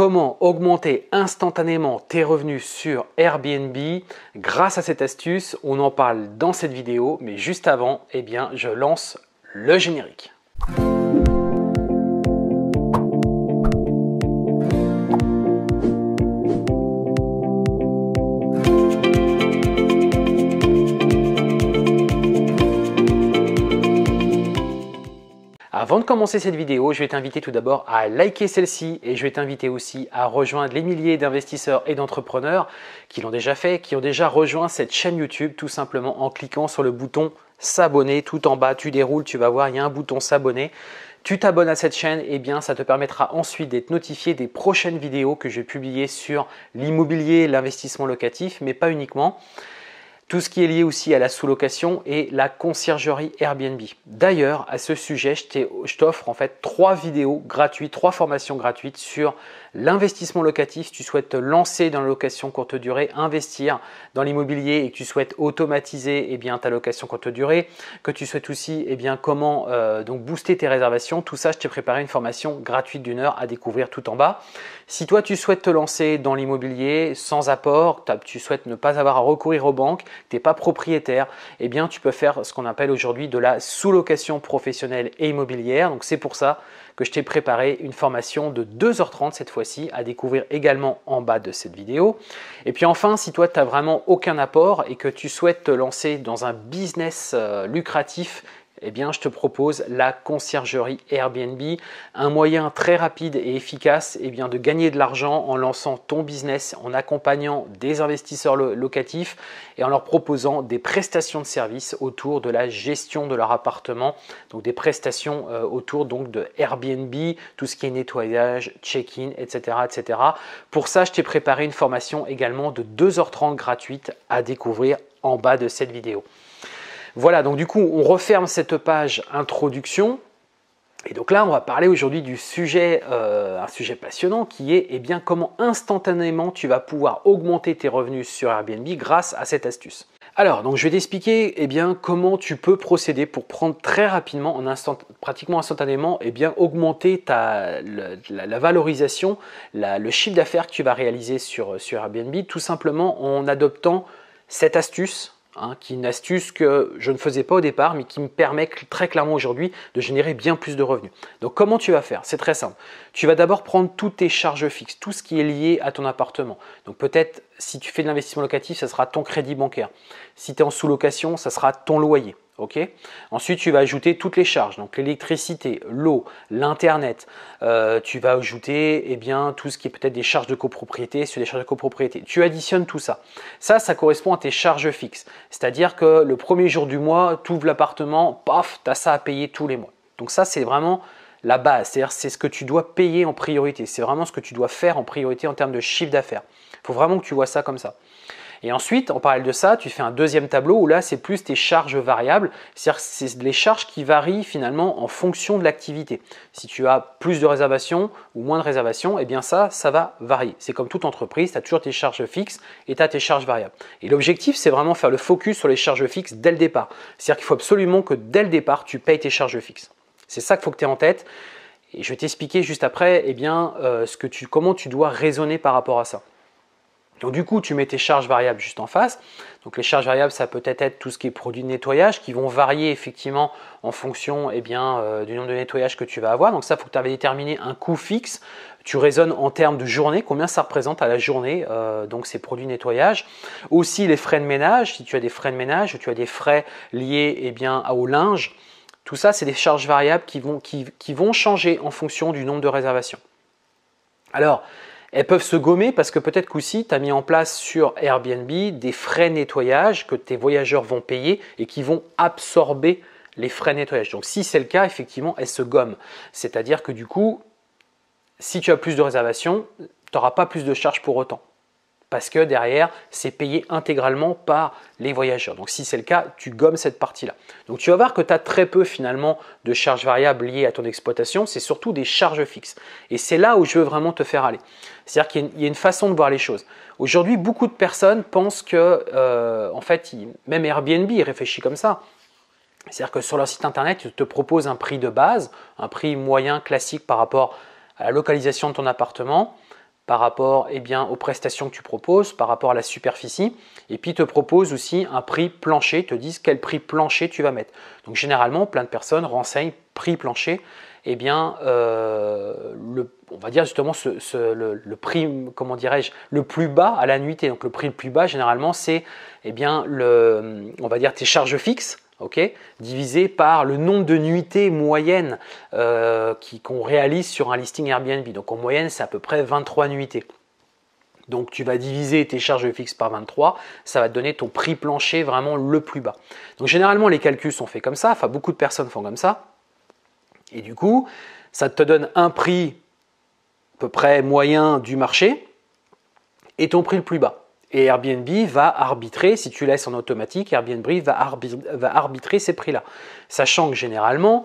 comment augmenter instantanément tes revenus sur Airbnb grâce à cette astuce. On en parle dans cette vidéo, mais juste avant, eh bien, je lance le générique. Avant de commencer cette vidéo, je vais t'inviter tout d'abord à liker celle-ci et je vais t'inviter aussi à rejoindre les milliers d'investisseurs et d'entrepreneurs qui l'ont déjà fait, qui ont déjà rejoint cette chaîne YouTube tout simplement en cliquant sur le bouton s'abonner tout en bas. Tu déroules, tu vas voir, il y a un bouton s'abonner. Tu t'abonnes à cette chaîne, et eh bien ça te permettra ensuite d'être notifié des prochaines vidéos que je vais publier sur l'immobilier, l'investissement locatif, mais pas uniquement tout ce qui est lié aussi à la sous-location et la conciergerie Airbnb. D'ailleurs, à ce sujet, je t'offre en fait trois vidéos gratuites, trois formations gratuites sur l'investissement locatif. tu souhaites te lancer dans la location courte durée, investir dans l'immobilier et que tu souhaites automatiser et eh bien, ta location courte durée, que tu souhaites aussi et eh bien, comment euh, donc booster tes réservations, tout ça, je t'ai préparé une formation gratuite d'une heure à découvrir tout en bas. Si toi, tu souhaites te lancer dans l'immobilier sans apport, tu souhaites ne pas avoir à recourir aux banques, tu n'es pas propriétaire, eh bien tu peux faire ce qu'on appelle aujourd'hui de la sous-location professionnelle et immobilière. Donc c'est pour ça que je t'ai préparé une formation de 2h30 cette fois-ci à découvrir également en bas de cette vidéo. Et puis enfin, si toi tu n'as vraiment aucun apport et que tu souhaites te lancer dans un business euh, lucratif eh bien, je te propose la conciergerie Airbnb, un moyen très rapide et efficace eh bien, de gagner de l'argent en lançant ton business, en accompagnant des investisseurs locatifs et en leur proposant des prestations de services autour de la gestion de leur appartement, donc des prestations euh, autour donc de Airbnb, tout ce qui est nettoyage, check-in, etc., etc. Pour ça, je t'ai préparé une formation également de 2h30 gratuite à découvrir en bas de cette vidéo. Voilà, donc du coup, on referme cette page introduction. Et donc là, on va parler aujourd'hui du sujet, euh, un sujet passionnant qui est eh bien, comment instantanément tu vas pouvoir augmenter tes revenus sur Airbnb grâce à cette astuce. Alors, donc je vais t'expliquer eh bien, comment tu peux procéder pour prendre très rapidement, en instant, pratiquement instantanément, eh bien, augmenter ta, la, valorisation, le chiffre d'affaires que tu vas réaliser sur Airbnb, tout simplement en adoptant cette astuce Hein, qui est une astuce que je ne faisais pas au départ, mais qui me permet très clairement aujourd'hui de générer bien plus de revenus. Donc comment tu vas faire C'est très simple. Tu vas d'abord prendre toutes tes charges fixes, tout ce qui est lié à ton appartement. Donc peut-être si tu fais de l'investissement locatif, ça sera ton crédit bancaire. Si tu es en sous-location, ça sera ton loyer. Ensuite, tu vas ajouter toutes les charges, donc l'électricité, l'eau, l'internet. Euh, tu vas ajouter eh bien, tout ce qui est peut-être des charges de copropriété sur des charges de copropriété. Tu additionnes tout ça. Ça, ça correspond à tes charges fixes. C'est-à-dire que le premier jour du mois, tu ouvres l'appartement, paf, tu as ça à payer tous les mois. Donc ça, c'est vraiment la base. C'est-à-dire, c'est ce que tu dois payer en priorité. C'est vraiment ce que tu dois faire en priorité en termes de chiffre d'affaires. Il faut vraiment que tu vois ça comme ça. Et ensuite, en parallèle de ça, tu fais un deuxième tableau où là, c'est plus tes charges variables, c'est-à-dire c'est les charges qui varient finalement en fonction de l'activité. Si tu as plus de réservations ou moins de réservations, eh bien ça, ça va varier. C'est comme toute entreprise, tu as toujours tes charges fixes et tu as tes charges variables. Et l'objectif, c'est vraiment faire le focus sur les charges fixes dès le départ. C'est-à-dire qu'il faut absolument que dès le départ, tu payes tes charges fixes. C'est ça qu'il faut que tu aies en tête. Et je vais t'expliquer juste après eh bien, euh, comment tu dois raisonner par rapport à ça. Donc du coup, tu mets tes charges variables juste en face. Donc les charges variables, ça peut être tout ce qui est produit de nettoyage, qui vont varier effectivement en fonction eh bien, euh, du nombre de nettoyages que tu vas avoir. Donc ça, il faut que tu aies déterminé un coût fixe. Tu raisonnes en termes de journée, combien ça représente à la journée, euh, donc ces produits de nettoyage. Aussi les frais de ménage, si tu as des frais de ménage, tu as des frais liés eh bien, au linge. Tout ça, c'est des charges variables qui vont, qui vont changer en fonction du nombre de réservations. Alors, elles peuvent se gommer parce que peut-être qu'aussi tu as mis en place sur Airbnb des frais nettoyage que tes voyageurs vont payer et qui vont absorber les frais nettoyage. Donc si c'est le cas, effectivement, elles se gomment. C'est-à-dire que du coup, si tu as plus de réservations, tu n'auras pas plus de charges pour autant parce que derrière, c'est payé intégralement par les voyageurs. Donc si c'est le cas, tu gommes cette partie-là. Donc tu vas voir que tu as très peu finalement de charges variables liées à ton exploitation, c'est surtout des charges fixes. Et c'est là où je veux vraiment te faire aller. C'est-à-dire qu'il y a une façon de voir les choses. Aujourd'hui, beaucoup de personnes pensent que, euh, en fait, même Airbnb réfléchit comme ça. C'est-à-dire que sur leur site internet, ils te proposent un prix de base, un prix moyen classique par rapport à la localisation de ton appartement par rapport eh bien, aux prestations que tu proposes, par rapport à la superficie, et puis te proposent aussi un prix plancher, te disent quel prix plancher tu vas mettre. Donc généralement, plein de personnes renseignent prix plancher, eh bien, euh, le, on va dire justement le, prix, comment dirais-je, le plus bas à la nuitée. Donc le prix le plus bas, généralement, c'est eh bien, le, on va dire tes charges fixes divisé par le nombre de nuitées moyennes euh, qu'on réalise sur un listing Airbnb. Donc en moyenne, c'est à peu près 23 nuitées. Donc tu vas diviser tes charges fixes par 23, ça va te donner ton prix plancher vraiment le plus bas. Donc généralement les calculs sont faits comme ça, enfin beaucoup de personnes font comme ça. Et du coup, ça te donne un prix à peu près moyen du marché et ton prix le plus bas. Et Airbnb va arbitrer, si tu laisses en automatique, Airbnb va, arbitrer, ces prix-là. Sachant que généralement,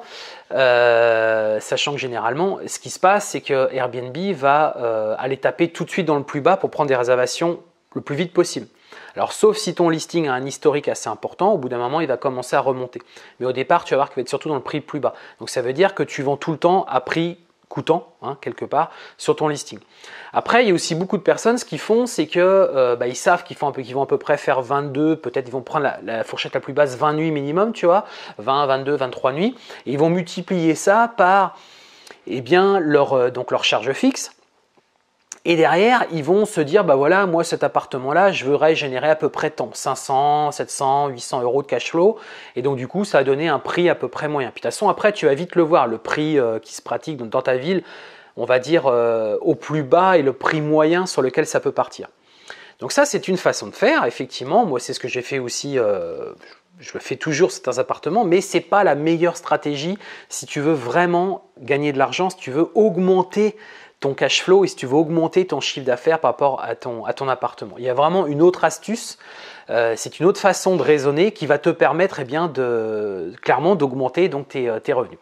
euh, sachant que généralement, ce qui se passe, c'est que Airbnb va euh, aller taper tout de suite dans le plus bas pour prendre des réservations le plus vite possible. Alors, sauf si ton listing a un historique assez important, au bout d'un moment, il va commencer à remonter. Mais au départ, tu vas voir qu'il va être surtout dans le prix plus bas. Donc, ça veut dire que tu vends tout le temps à prix coûtant, hein, quelque part, sur ton listing. Après, il y a aussi beaucoup de personnes, ce qu'ils font, c'est que euh, bah, ils savent qu'ils font un peu, qu'ils vont à peu près faire 22, peut-être ils vont prendre la, fourchette la plus basse, 20 nuits minimum, tu vois, 20, 22, 23 nuits, et ils vont multiplier ça par, et eh bien, leur, euh, donc leur charge fixe, et derrière, ils vont se dire, bah voilà, moi cet appartement-là, je voudrais générer à peu près tant, 500, 700, 800 euros de cash flow. Et donc du coup, ça a donné un prix à peu près moyen. Puis de toute façon, après, tu vas vite le voir, le prix euh, qui se pratique dans ta ville, on va dire euh, au plus bas et le prix moyen sur lequel ça peut partir. Donc ça, c'est une façon de faire, effectivement. Moi, c'est ce que j'ai fait aussi. Euh, je le fais toujours certains appartements, mais ce n'est pas la meilleure stratégie si tu veux vraiment gagner de l'argent, si tu veux augmenter cash flow et si tu veux augmenter ton chiffre d'affaires par rapport à ton, à ton appartement. Il y a vraiment une autre astuce, euh, c'est une autre façon de raisonner qui va te permettre et eh bien, de, clairement d'augmenter donc tes, euh, tes revenus.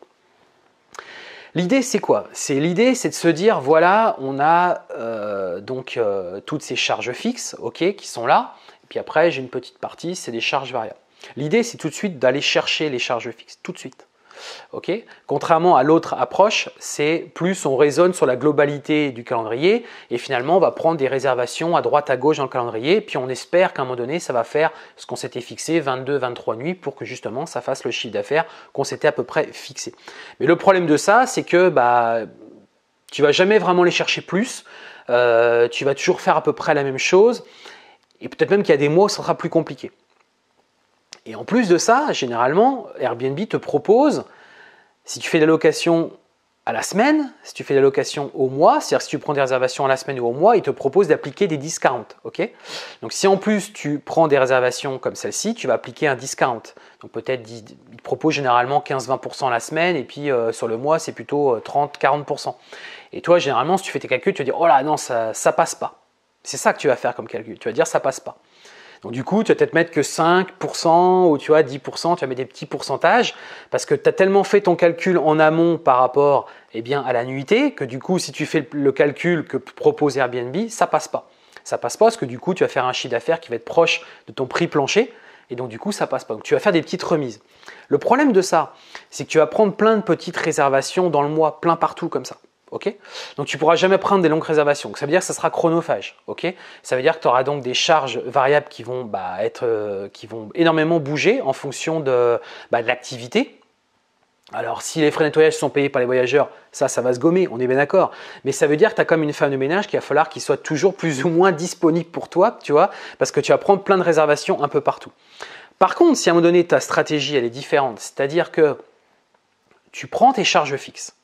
L'idée c'est quoi C'est l'idée c'est de se dire voilà on a euh, donc toutes ces charges fixes ok qui sont là et puis après j'ai une petite partie c'est des charges variables. L'idée c'est tout de suite d'aller chercher les charges fixes tout de suite. Contrairement à l'autre approche, c'est plus on raisonne sur la globalité du calendrier et finalement on va prendre des réservations à droite à gauche dans le calendrier puis on espère qu'à un moment donné ça va faire ce qu'on s'était fixé 22 23 nuits pour que justement ça fasse le chiffre d'affaires qu'on s'était à peu près fixé. Mais le problème de ça, c'est que bah tu vas jamais vraiment les chercher plus, euh, tu vas toujours faire à peu près la même chose et peut-être même qu'il y a des mois où ça sera plus compliqué. Et en plus de ça, généralement, Airbnb te propose, si tu fais de la location à la semaine, si tu fais de la location au mois, c'est-à-dire si tu prends des réservations à la semaine ou au mois, il te propose d'appliquer des discounts. ok Donc si en plus tu prends des réservations comme celle-ci, tu vas appliquer un discount. Donc peut-être il te propose généralement 15-20% à la semaine et puis euh, sur le mois c'est plutôt 30-40%. Euh, et toi généralement si tu fais tes calculs, tu vas dire oh là non ça, ça passe pas. C'est ça que tu vas faire comme calcul. Tu vas dire ça passe pas. Donc du coup, tu vas peut-être mettre que 5% ou tu vois 10%, tu vas mettre des petits pourcentages parce que tu as tellement fait ton calcul en amont par rapport eh bien, à la l'annuité que du coup, si tu fais le calcul que propose Airbnb, ça passe pas. Ça passe pas parce que du coup, tu vas faire un chiffre d'affaires qui va être proche de ton prix plancher et donc du coup, ça passe pas. Donc tu vas faire des petites remises. Le problème de ça, c'est que tu vas prendre plein de petites réservations dans le mois, plein partout comme ça. Donc tu pourras jamais prendre des longues réservations. ça veut dire que ça sera chronophage, Ça veut dire que tu auras donc des charges variables qui vont bah, être, euh, qui vont énormément bouger en fonction bah, de, l'activité, alors, si les frais de nettoyage sont payés par les voyageurs, ça, ça va se gommer, on est bien d'accord. Mais ça veut dire que tu as comme une femme de ménage qu'il va falloir qu'il soit toujours plus ou moins disponible pour toi, tu vois, parce que tu vas prendre plein de réservations un peu partout. Par contre, si à un moment donné, ta stratégie, elle est différente, c'est-à-dire que tu prends tes charges fixes,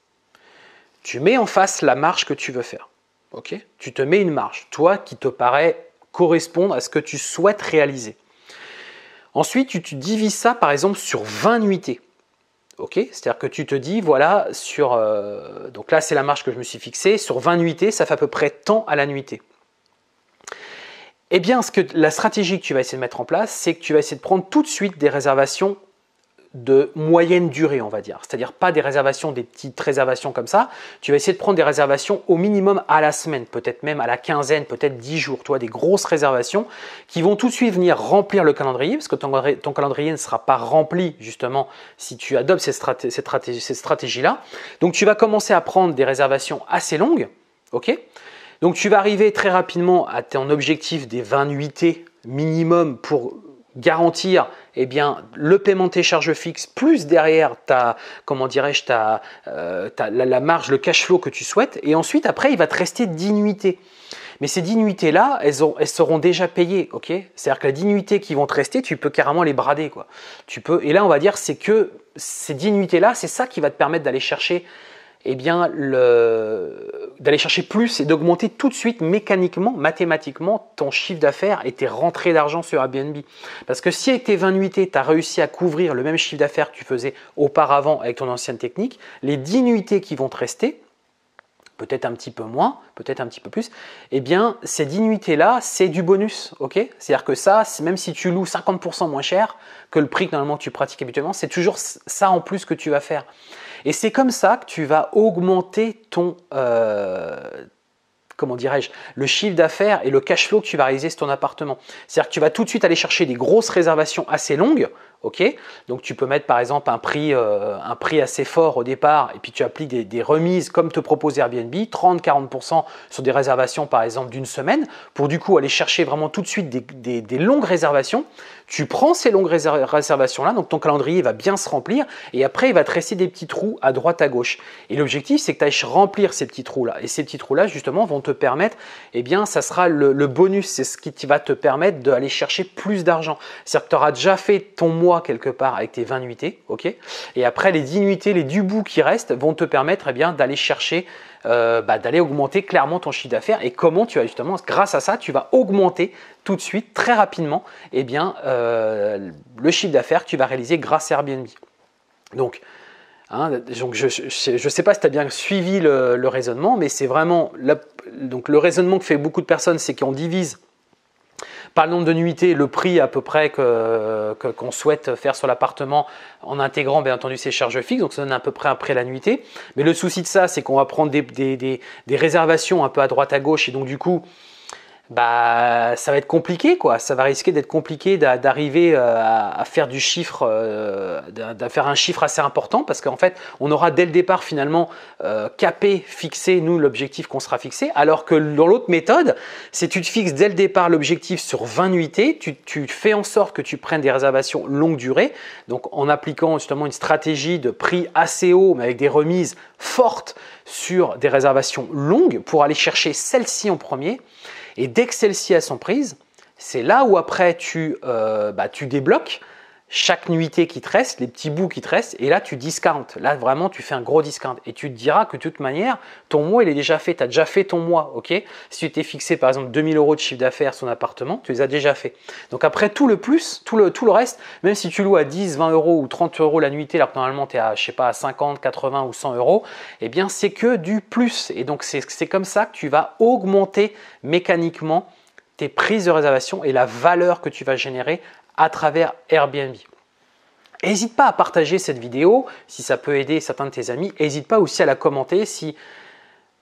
tu mets en face la marche que tu veux faire. tu te mets une marche, toi qui te paraît correspondre à ce que tu souhaites réaliser. Ensuite, tu, divises ça par exemple sur 20 nuitées. C'est-à-dire que tu te dis, voilà, sur. Euh, donc là, c'est la marche que je me suis fixée. Sur 20 nuitées, ça fait à peu près tant à la nuitée. Eh bien, ce que, la stratégie que tu vas essayer de mettre en place, c'est que tu vas essayer de prendre tout de suite des réservations de moyenne durée, on va dire. C'est-à-dire pas des réservations, des petites réservations comme ça. Tu vas essayer de prendre des réservations au minimum à la semaine, peut-être même à la quinzaine, peut-être dix jours, toi, des grosses réservations qui vont tout de suite venir remplir le calendrier, parce que ton, calendrier ne sera pas rempli, justement, si tu adoptes ces cette, stratégie, cette là Donc tu vas commencer à prendre des réservations assez longues, ok donc tu vas arriver très rapidement à ton objectif des 20 nuitées minimum pour garantir eh bien, le paiement de tes charges fixes, plus derrière ta, comment dirais-je, ta, euh, la, marge, le cash flow que tu souhaites. Et ensuite, après, il va te rester d'innuités. Mais ces dinuités-là, elles, elles, seront déjà payées, ok C'est-à-dire que la dinuité qui vont te rester, tu peux carrément les brader, quoi. Tu peux, et là, on va dire, c'est que ces dinuités-là, c'est ça qui va te permettre d'aller chercher eh bien, d'aller chercher plus et d'augmenter tout de suite mécaniquement, mathématiquement, ton chiffre d'affaires et tes rentrées d'argent sur Airbnb. Parce que si avec tes 20 nuitées, tu as réussi à couvrir le même chiffre d'affaires que tu faisais auparavant avec ton ancienne technique, les 10 nuitées qui vont te rester, peut-être un petit peu moins, peut-être un petit peu plus, eh bien, ces dignités là c'est du bonus, ok C'est-à-dire que ça, même si tu loues 50% moins cher que le prix que normalement tu pratiques habituellement, c'est toujours ça en plus que tu vas faire. Et c'est comme ça que tu vas augmenter ton, euh, comment dirais-je, le chiffre d'affaires et le cash flow que tu vas réaliser sur ton appartement. C'est-à-dire que tu vas tout de suite aller chercher des grosses réservations assez longues, Ok, donc tu peux mettre par exemple un prix, euh, un prix assez fort au départ et puis tu appliques des, remises comme te propose Airbnb, 30-40% sur des réservations par exemple d'une semaine pour du coup aller chercher vraiment tout de suite des, des, longues réservations. Tu prends ces longues réservations là, donc ton calendrier va bien se remplir et après il va te rester des petits trous à droite à gauche. Et l'objectif c'est que tu ailles remplir ces petits trous là et ces petits trous là justement vont te permettre, eh bien ça sera le, le bonus, c'est ce qui va te permettre d'aller chercher plus d'argent. C'est-à-dire que tu auras déjà fait ton mois quelque part avec tes 20 nuitées, ok Et après les 10 nuitées, les 10 bouts qui restent vont te permettre eh bien d'aller chercher, euh, bah, d'aller augmenter clairement ton chiffre d'affaires et comment tu vas justement, grâce à ça, tu vas augmenter tout de suite, très rapidement, et eh bien euh, le chiffre d'affaires que tu vas réaliser grâce à Airbnb. Donc, hein, donc je ne sais pas si tu as bien suivi le, raisonnement, mais c'est vraiment donc le raisonnement que fait beaucoup de personnes, c'est qu'on divise le nombre de nuitées, le prix à peu près qu'on que, qu'on souhaite faire sur l'appartement en intégrant bien entendu ces charges fixes, donc ça donne à peu près un prix à la nuitée. Mais le souci de ça, c'est qu'on va prendre des, des, des réservations un peu à droite à gauche et donc du coup, bah, ça va être compliqué, quoi. Ça va risquer d'être compliqué d'arriver euh, à faire du chiffre, à euh, faire un chiffre assez important, parce qu'en fait, on aura dès le départ finalement euh, capé, fixé nous l'objectif qu'on sera fixé, alors que dans l'autre méthode, c'est tu te fixes dès le départ l'objectif sur 20 nuitées, tu, tu, fais en sorte que tu prennes des réservations longue durée, donc en appliquant justement une stratégie de prix assez haut, mais avec des remises fortes sur des réservations longues pour aller chercher celle-ci en premier. Et dès que celles-ci a sont prises, c'est là où après tu, euh, bah, tu débloques chaque nuitée qui te reste, les petits bouts qui te restent, et là tu discountes. Là vraiment tu fais un gros discount et tu te diras que de toute manière ton mois il est déjà fait, tu as déjà fait ton mois, ok Si tu t'es fixé par exemple 2000 euros de chiffre d'affaires son appartement, tu les as déjà fait. Donc après tout le plus, tout le, reste, même si tu loues à 10, 20 euros ou 30 euros la nuitée, alors que normalement tu es à je sais pas à 50, 80 ou 100 euros, eh bien c'est que du plus. Et donc c'est comme ça que tu vas augmenter mécaniquement tes prises de réservation et la valeur que tu vas générer à travers Airbnb. N'hésite pas à partager cette vidéo si ça peut aider certains de tes amis. N'hésite pas aussi à la commenter si tu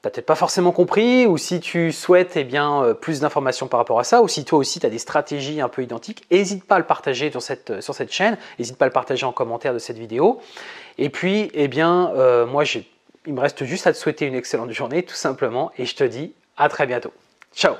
n'as peut-être pas forcément compris ou si tu souhaites eh bien, euh, plus d'informations par rapport à ça ou si toi aussi tu as des stratégies un peu identiques. N'hésite pas à le partager cette, euh, sur cette chaîne. N'hésite pas à le partager en commentaire de cette vidéo. Et puis, eh bien, euh, moi moi, il me reste juste à te souhaiter une excellente journée tout simplement et je te dis à très bientôt. Ciao